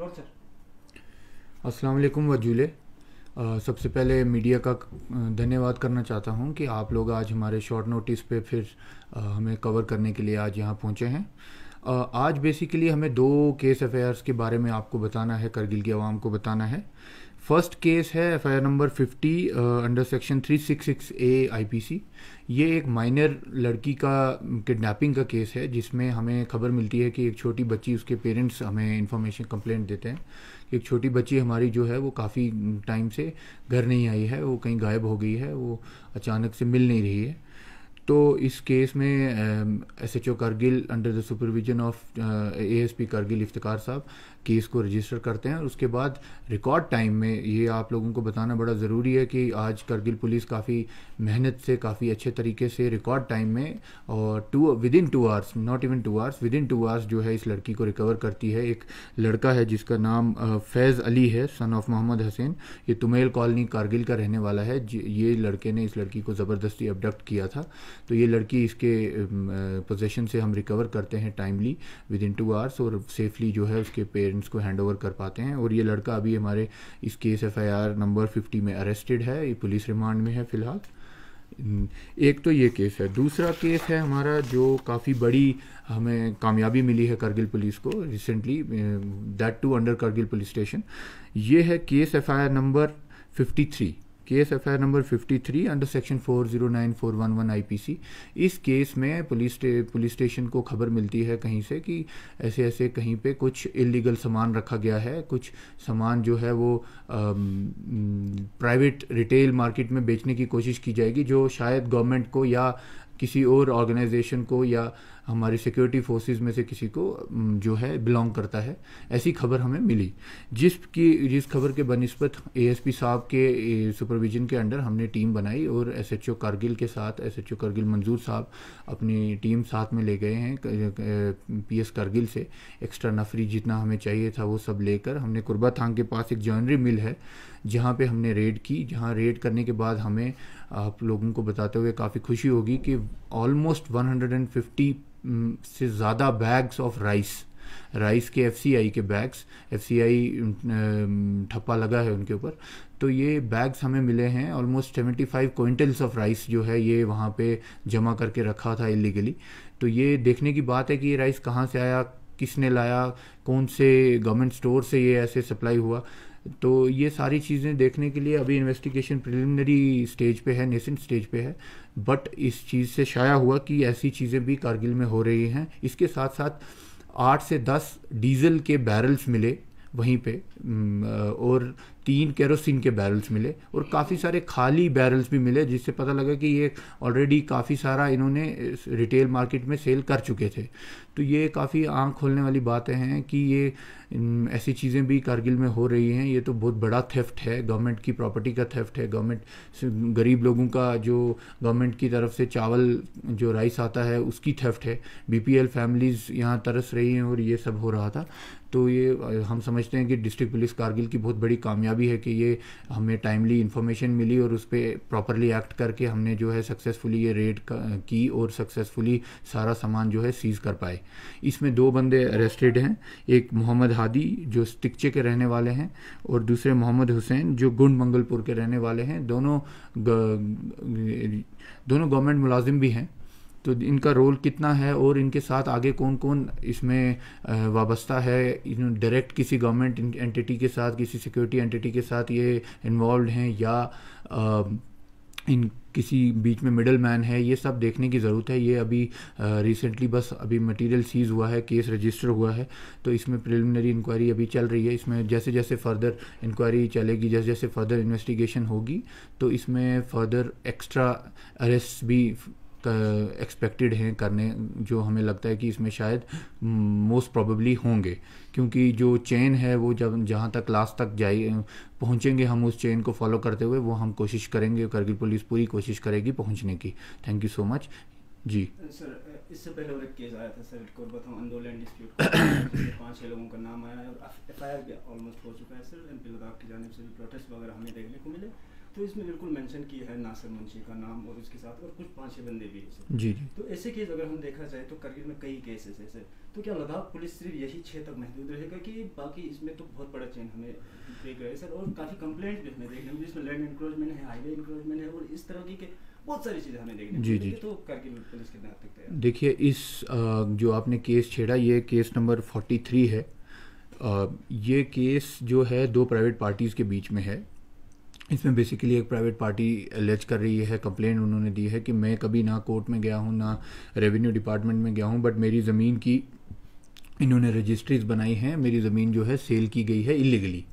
अस्सलाम वालेकुम वजूले सबसे पहले मीडिया का धन्यवाद करना चाहता हूं कि आप लोग आज हमारे शॉर्ट नोटिस पे फिर आ, हमें कवर करने के लिए आज यहां पहुंचे हैं आ, आज बेसिकली हमें दो केस अफेयर्स के बारे में आपको बताना है करगिल की आवाम को बताना है फर्स्ट केस है F number 50 under section 366 A IPC ये एक माइनर लड़की का किडनैपिंग का केस है जिसमें हमें खबर मिलती है कि एक छोटी बच्ची उसके पेरेंट्स हमें इन्फॉर्मेशन कंप्लेंट देते हैं कि एक छोटी बच्ची हमारी जो है वो काफ़ी टाइम से घर नहीं आई है वो कहीं गायब हो गई है वो अचानक से मिल नहीं रही है तो इस केस में S H O Kargil under the supervision of A S P Kargil Iftar sahab case को रजिस्टर करते हैं और उसके बाद रिकॉर्ड टाइम में ये आप लोगों को बताना बड़ा ज़रूरी है कि आज करगिल पुलिस काफ़ी मेहनत से काफ़ी अच्छे तरीके से रिकॉर्ड टाइम में और two within two hours not even two hours within two hours जो है इस लड़की को रिकवर करती है एक लड़का है जिसका नाम फैज़ अली है सन ऑफ मोहम्मद हसैन ये तुमेल कॉलोनी कारगिल का रहने वाला है ये लड़के ने इस लड़की को ज़बरदस्ती अबडक्ट किया था तो ये लड़की इसके पोजेशन से हम रिकवर करते हैं timely within two hours और सेफली जो है उसके पेरेंट्स को हैंड ओवर कर पाते हैं और ये लड़का अभी हमारे इस case F I R number fifty में अरेस्टेड है ये पुलिस रिमांड में है फ़िलहाल एक तो ये केस है दूसरा केस है हमारा जो काफ़ी बड़ी हमें कामयाबी मिली है करगिल पुलिस को recently that too under Kargil police station ये है case F I R number fifty three case F number 53 under section 409411 IPC इस केस में पुलिस पुलिस स्टेशन को खबर मिलती है कहीं से कि ऐसे ऐसे कहीं पे कुछ इलीगल सामान रखा गया है कुछ सामान जो है वो प्राइवेट रिटेल मार्केट में बेचने की कोशिश की जाएगी जो शायद गवर्नमेंट को या किसी और ऑर्गेनाइजेशन को या हमारी सिक्योरिटी फोर्सेज में से किसी को जो है बिलोंग करता है ऐसी खबर हमें मिली जिसकी जिस खबर के बनस्बत एएसपी साहब के सुपरविजन के अंडर हमने टीम बनाई और एसएचओ कारगिल के साथ एसएचओ कारगिल मंजूर साहब अपनी टीम साथ में ले गए हैं पीएस कारगिल से एक्स्ट्रा नफरी जितना हमें चाहिए था वो सब लेकर हमने कुर्बा थांग के पास एक जॉनरी मिल है जहाँ पे हमने रेड की जहाँ रेड करने के बाद हमें आप लोगों को बताते हुए काफ़ी खुशी होगी कि ऑलमोस्ट 150 से ज़्यादा बैग्स ऑफ राइस राइस के एफ के बैग्स एफ ठप्पा लगा है उनके ऊपर तो ये बैग्स हमें मिले हैं almost seventy five quintals of rice जो है ये वहाँ पे जमा करके रखा था इलीगली तो ये देखने की बात है कि ये राइस कहाँ से आया किसने लाया कौन से गवर्नमेंट स्टोर से ये ऐसे सप्लाई हुआ तो ये सारी चीज़ें देखने के लिए अभी इन्वेस्टिगेशन प्रिलिमिनरी स्टेज पे है नेसेंट स्टेज पे है बट इस चीज़ से शाया हुआ कि ऐसी चीज़ें भी कारगिल में हो रही हैं इसके साथ साथ आठ से दस डीजल के बैरल्स मिले वहीं पे और तीन केरोसिन के बैरल्स मिले और काफ़ी सारे खाली बैरल्स भी मिले जिससे पता लगा कि ये ऑलरेडी काफ़ी सारा इन्होंने रिटेल मार्केट में सेल कर चुके थे तो ये काफ़ी आँख खोलने वाली बातें हैं कि ये ऐसी चीज़ें भी कारगिल में हो रही हैं ये तो बहुत बड़ा थेफ्ट है गवर्नमेंट की प्रॉपर्टी का थेफ्ट है गवर्नमेंट गरीब लोगों का जो गवर्नमेंट की तरफ से चावल जो राइस आता है उसकी थेफ्ट है बीपीएल फैमिलीज़ यहाँ तरस रही हैं और ये सब हो रहा था तो ये हम समझते हैं कि डिस्ट्रिक्ट पुलिस कारगिल की बहुत बड़ी कामयाबी कामयाबी है कि ये हमें टाइमली इंफॉर्मेशन मिली और उस पर प्रॉपरली एक्ट करके हमने जो है सक्सेसफुली ये रेड की और सक्सेसफुली सारा सामान जो है सीज कर पाए इसमें दो बंदे अरेस्टेड हैं एक मोहम्मद हादी जो स्टिकचे के रहने वाले हैं और दूसरे मोहम्मद हुसैन जो गुंड मंगलपुर के रहने वाले हैं दोनों ग, दोनों गवर्नमेंट मुलाजिम भी हैं तो इनका रोल कितना है और इनके साथ आगे कौन कौन इसमें वाबस्ता है डायरेक्ट किसी गवर्नमेंट एंटिटी के साथ किसी सिक्योरिटी एंटिटी के साथ ये इन्वॉल्व हैं या आ, इन किसी बीच में मिडल मैन है ये सब देखने की ज़रूरत है ये अभी रिसेंटली बस अभी मटेरियल सीज हुआ है केस रजिस्टर हुआ है तो इसमें प्रिलिमिनरी इंक्वायरी अभी चल रही है इसमें जैसे जैसे फर्दर इंक्वायरी चलेगी जैसे जैसे फर्दर इन्वेस्टिगेशन होगी तो इसमें फर्दर एक्स्ट्रा अरेस्ट भी एक्सपेक्टेड हैं करने जो हमें लगता है कि इसमें शायद मोस्ट प्रोबेबली होंगे क्योंकि जो चेन है वो जब जहाँ तक लास्ट तक जाए पहुँचेंगे हम उस चेन को फॉलो करते हुए वो हम कोशिश करेंगे करगिल पुलिस पूरी कोशिश करेगी पहुँचने की थैंक यू सो मच जी सर इससे पहले और एक केस आया था सर कोरबा था आंदोलन डिस्प्यूट पांच छह लोगों का नाम आया है और एफआईआर भी ऑलमोस्ट हो चुका है सर एमपी लद्दाख की जानब से भी प्रोटेस्ट वगैरह हमें देखने को मिले तो इसमें बिल्कुल मेंशन किया है नासिर मुंशी का नाम और उसके साथ और कुछ पांच छह बंदे भी हैं जी जी तो ऐसे केस अगर हम देखा जाए तो करगिल में कई केसेस ऐसे तो क्या लद्दाख पुलिस सिर्फ यही छह तक महदूद रहेगा कि बाकी इसमें तो बहुत बड़ा चेंज हमें देख रहे हैं सर और काफ़ी कंप्लेंट भी हमें देख रहे हैं जिसमें लैंड इंक्रोचमेंट है हाईवे इंक्रोचमेंट है और इस तरह की बहुत सारी चीज़ें हमें देखने जी जी तो करगिल पुलिस कितना तक तैयार देखिए इस जो आपने केस छेड़ा ये केस नंबर फोर्टी है आ, ये केस जो है दो प्राइवेट पार्टीज़ के बीच में है इसमें बेसिकली एक प्राइवेट पार्टी एलेज कर रही है कंप्लेन उन्होंने दी है कि मैं कभी ना कोर्ट में गया हूँ ना रेवेन्यू डिपार्टमेंट में गया हूँ बट मेरी ज़मीन की इन्होंने रजिस्ट्रीज बनाई हैं मेरी ज़मीन जो है सेल की गई है इलीगली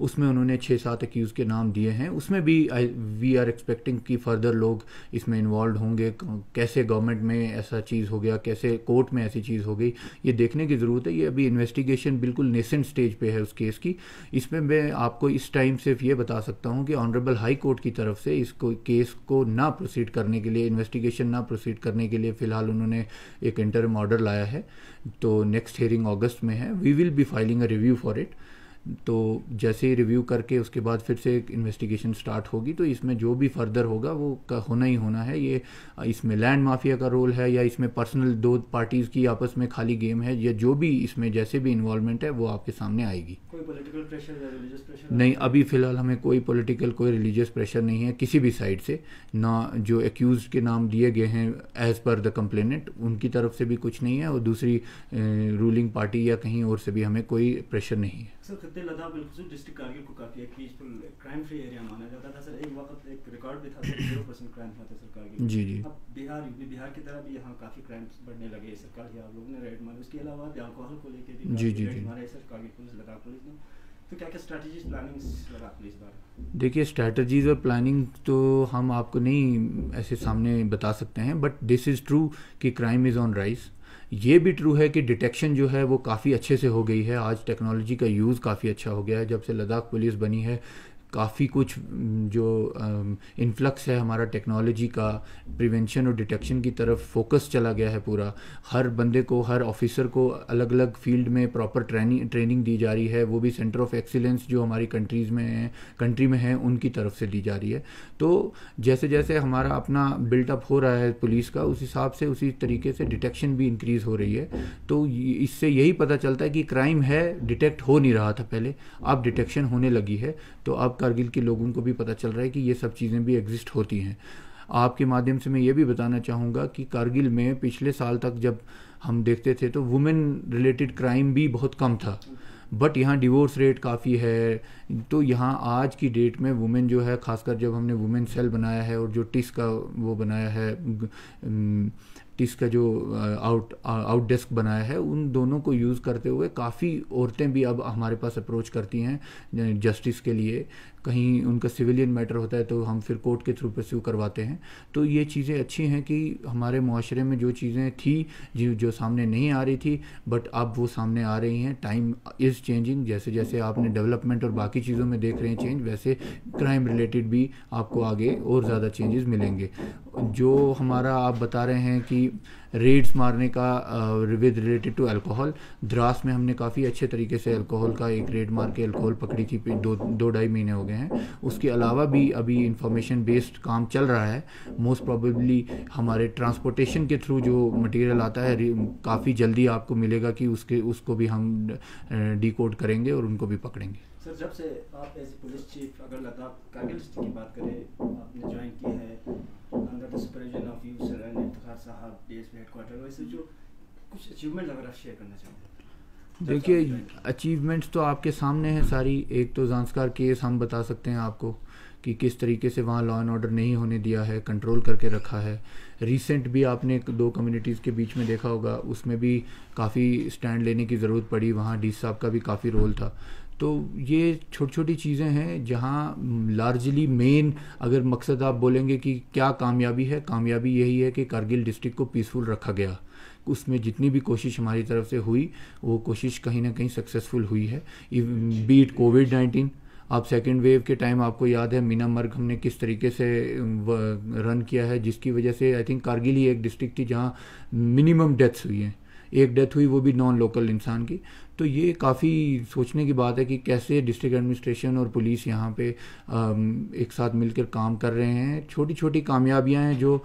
उसमें उन्होंने छः सात एक्यूज़ के नाम दिए हैं उसमें भी आई वी आर एक्सपेक्टिंग कि फर्दर लोग इसमें इन्वॉल्व होंगे कैसे गवर्नमेंट में ऐसा चीज़ हो गया कैसे कोर्ट में ऐसी चीज़ हो गई ये देखने की ज़रूरत है ये अभी इन्वेस्टिगेशन बिल्कुल नेसेंट स्टेज पे है उस केस की इसमें मैं आपको इस टाइम सिर्फ ये बता सकता हूँ कि ऑनरेबल हाई कोर्ट की तरफ से इसको केस को ना प्रोसीड करने के लिए इन्वेस्टिगेशन ना प्रोसीड करने के लिए फ़िलहाल उन्होंने एक इंटरम ऑर्डर लाया है तो नेक्स्ट हियरिंग अगस्त में है we will be filing a review for it तो जैसे ही रिव्यू करके उसके बाद फिर से एक इन्वेस्टिगेशन स्टार्ट होगी तो इसमें जो भी फर्दर होगा वो का होना ही होना है ये इसमें लैंड माफिया का रोल है या इसमें पर्सनल दो पार्टीज़ की आपस में खाली गेम है या जो भी इसमें जैसे भी इन्वॉल्वमेंट है वो आपके सामने आएगी नहीं अभी फ़िलहाल हमें कोई पॉलिटिकल कोई रिलीजियस प्रेशर नहीं है किसी भी साइड से ना जो एक्यूज के नाम दिए गए हैं एज़ पर द कंप्लेनेंट उनकी तरफ से भी कुछ नहीं है और दूसरी रूलिंग पार्टी या कहीं और से भी हमें कोई प्रेशर नहीं है सर खत्ते लद्दाख बिल्कुल डिस्ट्रिक्ट कारगिल को काफ़ी क्राइम फ्री एरिया माना जाता था सर एक वक्त एक रिकॉर्ड भी था क्राइम था सर कारगिल जी जी अब बिहार यूपी बिहार की तरह भी यहाँ काफ़ी क्राइम्स बढ़ने लगे सरकार आप लोगों ने रेड मारे उसके अलावा अल्कोहल को लेकर जी जी जी हमारे sir Kargil police Ladakh police ने तो देखिए स्ट्रैटेजीज और प्लानिंग तो हम आपको नहीं ऐसे सामने बता सकते हैं बट दिस इज़ ट्रू कि क्राइम इज़ ऑन राइज़ ये भी ट्रू है कि डिटेक्शन जो है वो काफ़ी अच्छे से हो गई है आज टेक्नोलॉजी का यूज़ काफ़ी अच्छा हो गया है जब से लद्दाख पुलिस बनी है काफ़ी कुछ जो इन्फ्लक्स है हमारा टेक्नोलॉजी का प्रिवेंशन और डिटेक्शन की तरफ फोकस चला गया है पूरा हर बंदे को हर ऑफिसर को अलग अलग फील्ड में प्रॉपर ट्रेनिंग ट्रेनिंग दी जा रही है वो भी सेंटर ऑफ एक्सीलेंस जो हमारी कंट्रीज़ में है कंट्री में है उनकी तरफ से दी जा रही है तो जैसे जैसे हमारा अपना बिल्टअप हो रहा है पुलिस का उस हिसाब से उसी तरीके से डिटेक्शन भी इंक्रीज़ हो रही है तो इससे यही पता चलता है कि क्राइम है डिटेक्ट हो नहीं रहा था पहले अब डिटेक्शन होने लगी है तो अब कारगिल के लोगों को भी पता चल रहा है कि ये सब चीज़ें भी एग्जिस्ट होती हैं आपके माध्यम से मैं ये भी बताना चाहूँगा कि कारगिल में पिछले साल तक जब हम देखते थे तो वुमेन रिलेटेड क्राइम भी बहुत कम था बट यहाँ डिवोर्स रेट काफ़ी है तो यहाँ आज की डेट में वुमेन जो है खासकर जब हमने वुमेन सेल बनाया है और जो टिस का वो बनाया है टिस का जो आउट आउट डेस्क बनाया है उन दोनों को यूज़ करते हुए काफ़ी औरतें भी अब हमारे पास अप्रोच करती हैं जस्टिस के लिए कहीं उनका सिविलियन मैटर होता है तो हम फिर कोर्ट के थ्रू परस्यू करवाते हैं तो ये चीज़ें अच्छी हैं कि हमारे माशरे में जो चीज़ें थी जो जो सामने नहीं आ रही थी बट अब वो सामने आ रही हैं टाइम इज़ चेंजिंग जैसे जैसे आपने डेवलपमेंट और बाकी चीज़ों में देख रहे हैं चेंज वैसे क्राइम रिलेटेड भी आपको आगे और ज़्यादा चेंजेस मिलेंगे जो हमारा आप बता रहे हैं कि रेड्स मारने का with related to alcohol Dras में हमने काफ़ी अच्छे तरीके से अल्कोहल का एक रेड मार के अल्कोहल पकड़ी थी दो दो ढाई महीने हो गए हैं उसके अलावा भी अभी इंफॉर्मेशन बेस्ड काम चल रहा है मोस्ट प्रोबेबली हमारे ट्रांसपोर्टेशन के थ्रू जो मटेरियल आता है काफ़ी जल्दी आपको मिलेगा कि उसके उसको भी हम डी करेंगे और उनको भी पकड़ेंगे सर जब से आप एज पुलिस चीफ अगर लद्दाख कारगिल की बात करें आपने ज्वाइन की है under the supervision of you sir and Iftar sahab DSP headquarter वैसे जो कुछ अचीवमेंट अगर आप शेयर करना चाहते हैं देखिए अचीवमेंट्स तो आपके सामने हैं सारी एक तो जानसकार केस हम बता सकते हैं आपको कि किस तरीके से वहाँ लॉ एंड ऑर्डर नहीं होने दिया है कंट्रोल करके रखा है रिसेंट भी आपने दो कम्युनिटीज़ के बीच में देखा होगा उसमें भी काफ़ी स्टैंड लेने की ज़रूरत पड़ी वहाँ डी साहब का भी काफ़ी रोल था तो ये छोटी छोटी चीज़ें हैं जहाँ लार्जली मेन अगर मकसद आप बोलेंगे कि क्या कामयाबी है कामयाबी यही है कि कारगिल डिस्ट्रिक्ट को पीसफुल रखा गया उसमें जितनी भी कोशिश हमारी तरफ से हुई वो कोशिश कहीं ना कहीं सक्सेसफुल हुई है बीट कोविड नाइन्टीन आप सेकेंड वेव के टाइम आपको याद है मीना मर्ग हमने किस तरीके से रन किया है जिसकी वजह से आई थिंक कारगिल ही एक डिस्ट्रिक्ट थी जहाँ मिनिमम डेथ्स हुई हैं एक डेथ हुई वो भी नॉन लोकल इंसान की तो ये काफ़ी सोचने की बात है कि कैसे डिस्ट्रिक्ट एडमिनिस्ट्रेशन और पुलिस यहाँ पे एक साथ मिलकर काम कर रहे हैं छोटी छोटी कामयाबियाँ हैं जो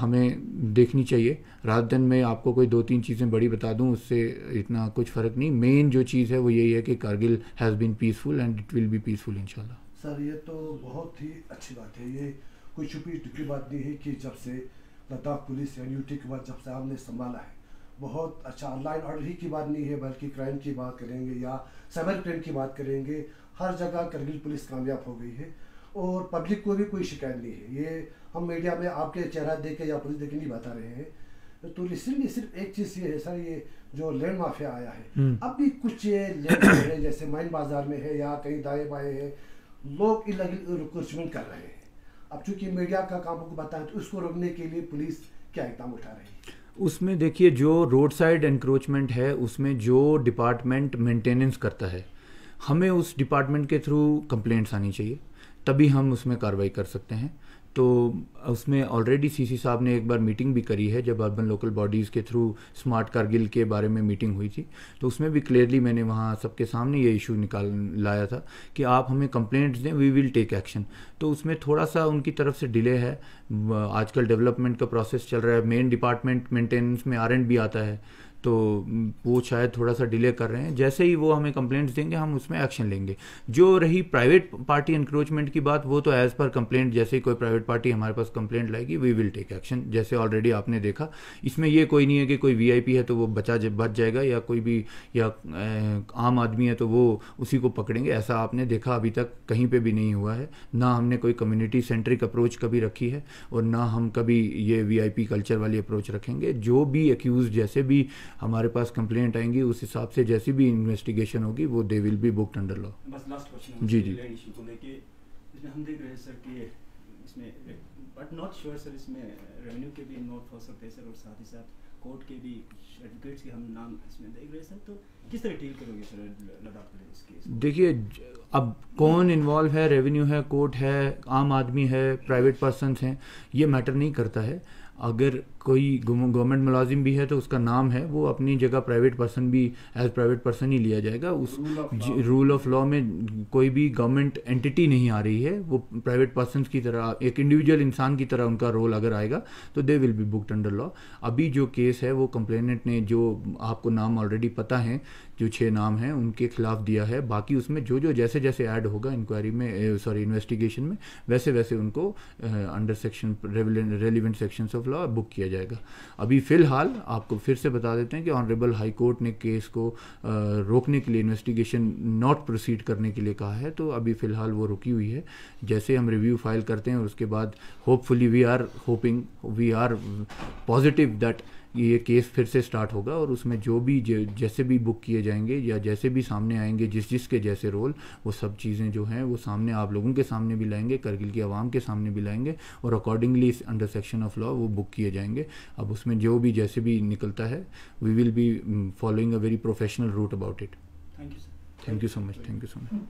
हमें देखनी चाहिए रात दिन में आपको कोई दो तीन चीज़ें बड़ी बता दूं उससे इतना कुछ फ़र्क नहीं मेन जो चीज़ है वो यही है कि Kargil has been peaceful and it will be peaceful in sir ये तो बहुत ही अच्छी बात है ये कोई छुपी टुपी बात नहीं है कि जब से लद्दाख पुलिस एन यू के बाद जब से आपने संभाला है बहुत अच्छा ऑनलाइन ऑर्डर ही की बात नहीं है बल्कि क्राइम की बात करेंगे या साइबर क्राइम की बात करेंगे हर जगह करगिल पुलिस कामयाब हो गई है और पब्लिक को भी कोई शिकायत नहीं है ये हम मीडिया में आपके चेहरा देख के या पुलिस देख के नहीं बता रहे हैं तो रिसेंटली सिर्फ एक चीज़ ये है सर ये जो लैंड माफिया आया है हम्म। अब भी कुछ ये लैंड है जैसे माइन बाजार में है या कहीं दाएँ बाएँ है लोग इलीगल रिक्रूटमेंट कर रहे हैं अब चूंकि मीडिया का काम को बताएं तो उसको रोकने के लिए पुलिस क्या इकदाम उठा रही है उसमें देखिए जो रोड साइड एनक्रोचमेंट है उसमें जो डिपार्टमेंट मेंटेनेंस करता है हमें उस डिपार्टमेंट के थ्रू कंप्लेंट्स आनी चाहिए तभी हम उसमें कार्रवाई कर सकते हैं तो उसमें ऑलरेडी सीसी साहब ने एक बार मीटिंग भी करी है जब अर्बन लोकल बॉडीज़ के थ्रू स्मार्ट कारगिल के बारे में मीटिंग हुई थी तो उसमें भी क्लियरली मैंने वहाँ सबके सामने ये इशू निकाल लाया था कि आप हमें कंप्लेंट्स दें वी विल टेक एक्शन तो उसमें थोड़ा सा उनकी तरफ से डिले है आजकल डेवलपमेंट का प्रोसेस चल रहा है मेन डिपार्टमेंट मेंटेनेंस में आर एंड बी आता है तो वो शायद थोड़ा सा डिले कर रहे हैं जैसे ही वो हमें कंप्लेंट्स देंगे हम उसमें एक्शन लेंगे जो रही प्राइवेट पार्टी इंक्रोचमेंट की बात वो तो एज़ पर कंप्लेंट जैसे ही कोई प्राइवेट पार्टी हमारे पास कंप्लेंट लाएगी वी विल टेक एक्शन जैसे ऑलरेडी आपने देखा इसमें ये कोई नहीं है कि कोई वी है तो वो बचा बच जाएगा या कोई भी या आम आदमी है तो वो उसी को पकड़ेंगे ऐसा आपने देखा अभी तक कहीं पर भी नहीं हुआ है ना हमने कोई कम्युनिटी सेंट्रिक अप्रोच कभी रखी है और ना हम कभी ये वी कल्चर वाली अप्रोच रखेंगे जो भी एक्यूज जैसे भी हमारे पास कंप्लेंट आएंगी उस हिसाब से जैसी भी इन्वेस्टिगेशन होगी वो they will be booked under law जी जी हम देख रहे हैं सर कि इसमें बट नॉट श्योर सर इसमें रेवेन्यू के भी इन्वॉल्व हो सकते हैं सर और साथ ही साथ कोर्ट के भी एडवोकेट्स के हम नाम इसमें देख रहे हैं सर तो किस तरह डील करोगे सर लद्दाख के देखिए अब कौन इन्वॉल्व है रेवेन्यू है कोर्ट है आम आदमी है प्राइवेट पर्सन हैं ये मैटर नहीं करता है अगर कोई गवर्नमेंट मुलाजिम भी है तो उसका नाम है वो अपनी जगह प्राइवेट पर्सन भी एज प्राइवेट पर्सन ही लिया जाएगा उस रूल ऑफ लॉ में कोई भी गवर्नमेंट एंटिटी नहीं आ रही है वो प्राइवेट पर्सन की तरह एक इंडिविजुअल इंसान की तरह उनका रोल अगर आएगा तो they will be booked under law अभी जो केस है वो कंप्लेनेंट ने जो आपको नाम ऑलरेडी पता है जो छः नाम हैं उनके खिलाफ दिया है बाकी उसमें जो जो जैसे जैसे ऐड होगा इंक्वायरी में सॉरी इन्वेस्टिगेशन में वैसे वैसे उनको under section relevant sections of law book किया जाएगा अभी फ़िलहाल आपको फिर से बता देते हैं कि ऑनरेबल हाई कोर्ट ने केस को रोकने के लिए इन्वेस्टिगेशन नॉट प्रोसीड करने के लिए कहा है तो अभी फ़िलहाल वो रुकी हुई है जैसे हम रिव्यू फाइल करते हैं और उसके बाद hopefully we are hoping we are positive that ये केस फिर से स्टार्ट होगा और उसमें जो भी जैसे भी बुक किए जाएंगे या जैसे भी सामने आएंगे जिस जिस के जैसे रोल वो सब चीज़ें जो हैं वो सामने आप लोगों के सामने भी लाएंगे करगिल की आवाम के सामने भी लाएंगे और अकॉर्डिंगली इस अंडर सेक्शन ऑफ लॉ वो बुक किए जाएंगे अब उसमें जो भी जैसे भी निकलता है we will be following a very professional route about it thank you so much thank you so much